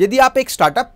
यदि आप एक स्टार्टअप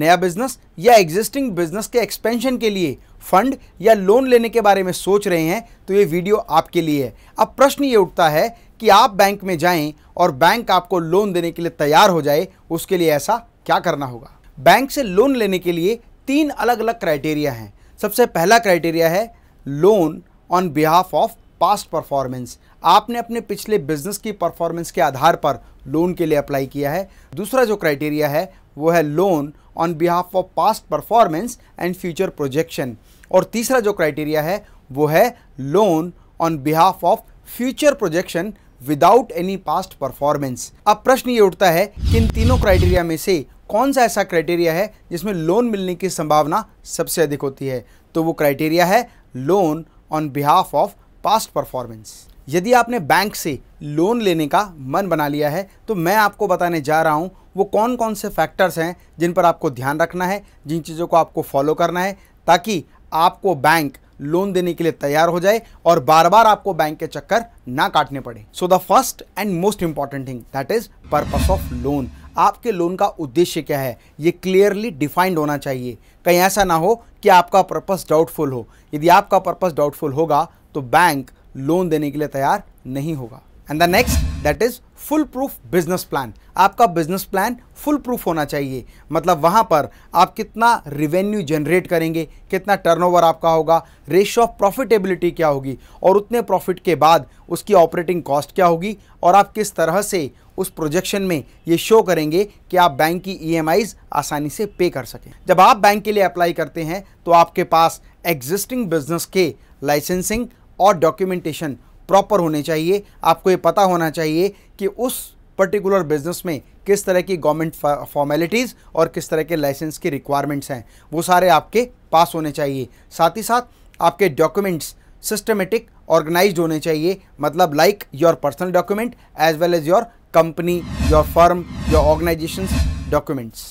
नया बिजनेस या एग्जिस्टिंग बिजनेस के एक्सपेंशन के लिए फंड या लोन लेने के बारे में सोच रहे हैं तो ये वीडियो आपके लिए है अब प्रश्न ये उठता है कि आप बैंक में जाएं और बैंक आपको लोन देने के लिए तैयार हो जाए उसके लिए ऐसा क्या करना होगा बैंक से लोन लेने के लिए तीन अलग अलग क्राइटेरिया हैं सबसे पहला क्राइटेरिया है loan on behalf of past performance आपने अपने पिछले बिजनेस की परफॉर्मेंस के आधार पर लोन के लिए अप्लाई किया है दूसरा जो क्राइटेरिया है वो है loan on behalf of past performance and future projection और तीसरा जो क्राइटेरिया है वो है loan on behalf of future projection without any past performance अब प्रश्न ये उठता है कि इन तीनों क्राइटेरिया में से कौन सा ऐसा क्राइटेरिया है जिसमें लोन मिलने की संभावना सबसे अधिक होती है तो वो क्राइटेरिया है loan on behalf of past performance यदि आपने बैंक से लोन लेने का मन बना लिया है तो मैं आपको बताने जा रहा हूँ वो कौन कौन से फैक्टर्स हैं जिन पर आपको ध्यान रखना है जिन चीज़ों को आपको फॉलो करना है ताकि आपको बैंक लोन देने के लिए तैयार हो जाए और बार बार आपको बैंक के चक्कर ना काटने पड़े so the first and most important thing that is purpose of loan आपके लोन का उद्देश्य क्या है ये क्लियरली डिफाइंड होना चाहिए कहीं ऐसा ना हो कि आपका पर्पस डाउटफुल हो यदि आपका पर्पस डाउटफुल होगा तो बैंक लोन देने के लिए तैयार नहीं होगा and the next that is full proof business plan आपका बिजनेस प्लान फुल प्रूफ होना चाहिए मतलब वहाँ पर आप कितना रिवेन्यू जनरेट करेंगे कितना टर्नओवर आपका होगा रेशो ऑफ प्रॉफिटेबिलिटी क्या होगी और उतने प्रॉफिट के बाद उसकी ऑपरेटिंग कॉस्ट क्या होगी और आप किस तरह से उस प्रोजेक्शन में ये शो करेंगे कि आप बैंक की ई e आसानी से पे कर सकें जब आप बैंक के लिए अप्लाई करते हैं तो आपके पास एग्जिस्टिंग बिजनेस के लाइसेंसिंग और डॉक्यूमेंटेशन प्रॉपर होने चाहिए आपको ये पता होना चाहिए कि उस पर्टिकुलर बिजनेस में किस तरह की गवर्नमेंट फॉर्मेलिटीज़ और किस तरह के लाइसेंस की रिक्वायरमेंट्स हैं वो सारे आपके पास होने चाहिए साथ ही साथ आपके डॉक्यूमेंट्स सिस्टमेटिक ऑर्गेनाइज होने चाहिए मतलब like your personal document as well as your company your firm your organisation documents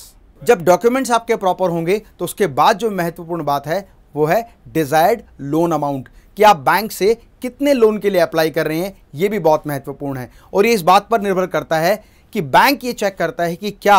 जब डॉक्यूमेंट्स आपके प्रॉपर होंगे तो उसके बाद जो महत्वपूर्ण बात है वो है डिजायर्ड लोन अमाउंट कि आप बैंक से कितने लोन के लिए अप्लाई कर रहे हैं ये भी बहुत महत्वपूर्ण है और ये इस बात पर निर्भर करता है कि बैंक ये चेक करता है कि क्या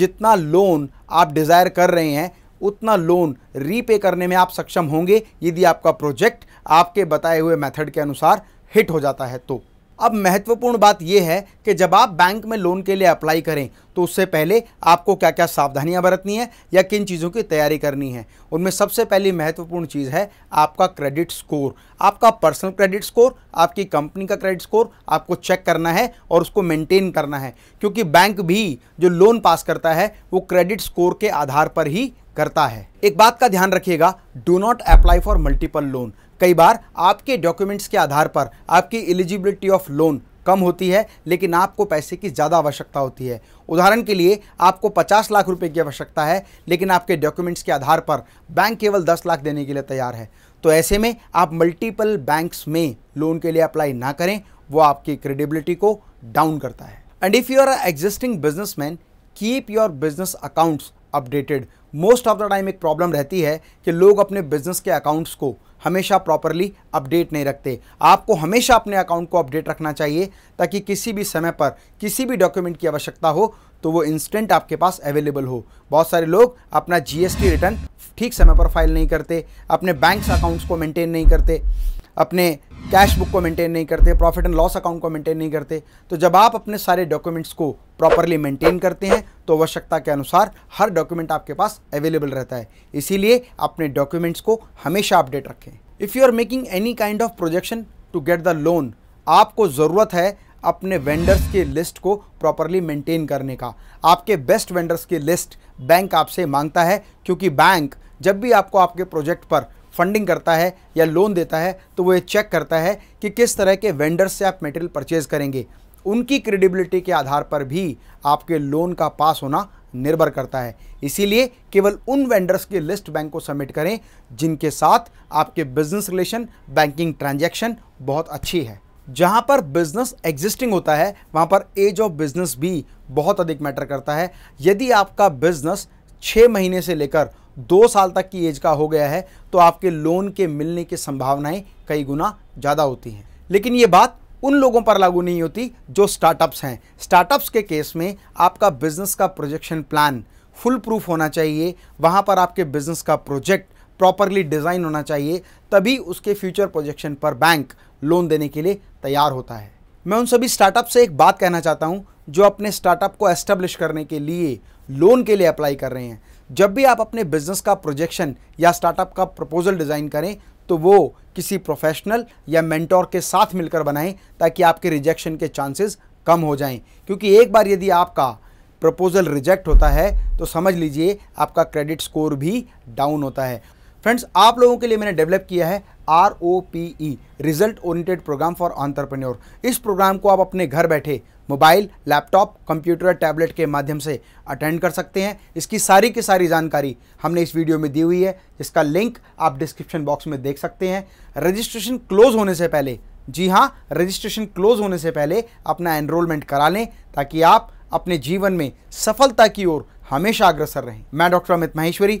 जितना लोन आप डिज़ायर कर रहे हैं उतना लोन रीपे करने में आप सक्षम होंगे यदि आपका प्रोजेक्ट आपके बताए हुए मेथड के अनुसार हिट हो जाता है तो अब महत्वपूर्ण बात यह है कि जब आप बैंक में लोन के लिए अप्लाई करें तो उससे पहले आपको क्या क्या सावधानियां बरतनी है या किन चीज़ों की तैयारी करनी है उनमें सबसे पहली महत्वपूर्ण चीज़ है आपका क्रेडिट स्कोर आपका पर्सनल क्रेडिट स्कोर आपकी कंपनी का क्रेडिट स्कोर आपको चेक करना है और उसको मेंटेन करना है क्योंकि बैंक भी जो लोन पास करता है वो क्रेडिट स्कोर के आधार पर ही करता है एक बात का ध्यान रखिएगा do not apply for multiple loan कई बार आपके डॉक्यूमेंट्स के आधार पर आपकी एलिजिबिलिटी ऑफ लोन कम होती है लेकिन आपको पैसे की ज़्यादा आवश्यकता होती है उदाहरण के लिए आपको 50 लाख रुपए की आवश्यकता है लेकिन आपके डॉक्यूमेंट्स के आधार पर बैंक केवल 10 लाख देने के लिए तैयार है तो ऐसे में आप मल्टीपल बैंक्स में लोन के लिए अप्लाई ना करें वो आपकी क्रेडिबिलिटी को डाउन करता है and if you are existing businessman keep your business accounts updated most of the time एक प्रॉब्लम रहती है कि लोग अपने बिजनेस के अकाउंट्स को हमेशा प्रॉपरली अपडेट नहीं रखते आपको हमेशा अपने अकाउंट को अपडेट रखना चाहिए ताकि किसी भी समय पर किसी भी डॉक्यूमेंट की आवश्यकता हो तो वो इंस्टेंट आपके पास अवेलेबल हो बहुत सारे लोग अपना जीएसटी रिटर्न ठीक समय पर फाइल नहीं करते अपने बैंक अकाउंट्स को मेंटेन नहीं करते अपने कैश बुक को मेंटेन नहीं करते प्रॉफिट एंड लॉस अकाउंट को मेंटेन नहीं करते तो जब आप अपने सारे डॉक्यूमेंट्स को प्रॉपरली मेंटेन करते हैं तो आवश्यकता के अनुसार हर डॉक्यूमेंट आपके पास अवेलेबल रहता है इसीलिए अपने डॉक्यूमेंट्स को हमेशा अपडेट रखें if you are making any kind of projection to get the loan आपको ज़रूरत है अपने वेंडर्स की लिस्ट को प्रॉपरली मेंटेन करने का आपके बेस्ट वेंडर्स की लिस्ट बैंक आपसे मांगता है क्योंकि बैंक जब भी आपको आपके प्रोजेक्ट पर फंडिंग करता है या लोन देता है तो वो ये चेक करता है कि किस तरह के वेंडर्स से आप मटेरियल परचेज करेंगे उनकी क्रेडिबिलिटी के आधार पर भी आपके लोन का पास होना निर्भर करता है इसीलिए केवल उन वेंडर्स की लिस्ट बैंक को सबमिट करें जिनके साथ आपके बिजनेस रिलेशन बैंकिंग ट्रांजैक्शन बहुत अच्छी है जहां पर बिजनेस एग्जिस्टिंग होता है वहां पर एज ऑफ बिजनेस भी बहुत अधिक मैटर करता है यदि आपका बिजनेस छः महीने से लेकर दो साल तक की एज का हो गया है तो आपके लोन के मिलने की संभावनाएं कई गुना ज़्यादा होती हैं लेकिन ये बात उन लोगों पर लागू नहीं होती जो स्टार्टअप्स हैं स्टार्टअप्स के केस में आपका बिजनेस का प्रोजेक्शन प्लान फुल प्रूफ होना चाहिए वहाँ पर आपके बिजनेस का प्रोजेक्ट प्रॉपरली डिज़ाइन होना चाहिए तभी उसके फ्यूचर प्रोजेक्शन पर बैंक लोन देने के लिए तैयार होता है मैं उन सभी स्टार्टअप से एक बात कहना चाहता हूँ जो अपने स्टार्टअप को एस्टेब्लिश करने के लिए लोन के लिए अप्लाई कर रहे हैं जब भी आप अपने बिजनेस का प्रोजेक्शन या स्टार्टअप का प्रपोजल डिज़ाइन करें तो वो किसी प्रोफेशनल या मेंटोर के साथ मिलकर बनाएं ताकि आपके रिजेक्शन के चांसेस कम हो जाएं क्योंकि एक बार यदि आपका प्रपोजल रिजेक्ट होता है तो समझ लीजिए आपका क्रेडिट स्कोर भी डाउन होता है फ्रेंड्स आप लोगों के लिए मैंने डेवलप किया है R O P E result oriented programme for entrepreneur इस प्रोग्राम को आप अपने घर बैठे मोबाइल लैपटॉप कंप्यूटर टैबलेट के माध्यम से अटेंड कर सकते हैं इसकी सारी की सारी जानकारी हमने इस वीडियो में दी हुई है इसका लिंक आप डिस्क्रिप्शन बॉक्स में देख सकते हैं रजिस्ट्रेशन क्लोज होने से पहले जी हाँ रजिस्ट्रेशन क्लोज होने से पहले अपना एनरोलमेंट करा लें ताकि आप अपने जीवन में सफलता की ओर हमेशा अग्रसर रहें मैं डॉक्टर अमित माहेश्वरी